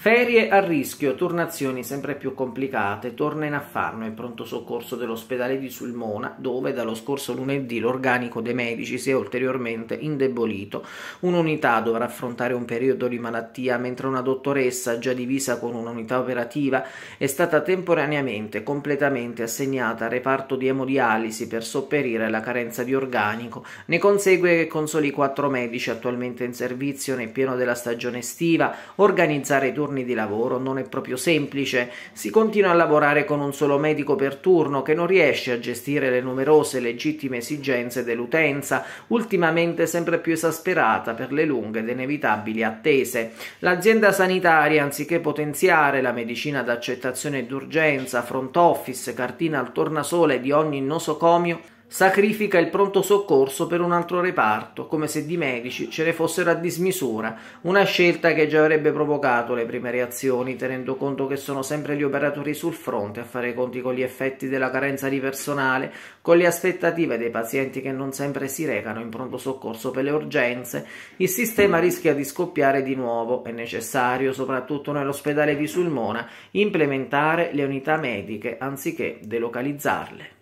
Ferie a rischio, turnazioni sempre più complicate, torna in affanno il pronto soccorso dell'ospedale di Sulmona, dove dallo scorso lunedì l'organico dei medici si è ulteriormente indebolito. Un'unità dovrà affrontare un periodo di malattia, mentre una dottoressa, già divisa con un'unità operativa, è stata temporaneamente completamente assegnata al reparto di emodialisi per sopperire alla carenza di organico. Ne consegue che con soli quattro medici attualmente in servizio nel pieno della stagione estiva, organizzare turni turni di lavoro non è proprio semplice. Si continua a lavorare con un solo medico per turno che non riesce a gestire le numerose legittime esigenze dell'utenza, ultimamente sempre più esasperata per le lunghe ed inevitabili attese. L'azienda sanitaria, anziché potenziare la medicina d'accettazione d'urgenza, front office, cartina al tornasole di ogni nosocomio, sacrifica il pronto soccorso per un altro reparto, come se di medici ce ne fossero a dismisura, una scelta che già avrebbe provocato le prime reazioni, tenendo conto che sono sempre gli operatori sul fronte a fare i conti con gli effetti della carenza di personale, con le aspettative dei pazienti che non sempre si recano in pronto soccorso per le urgenze, il sistema rischia di scoppiare di nuovo. È necessario, soprattutto nell'ospedale di Sulmona, implementare le unità mediche anziché delocalizzarle.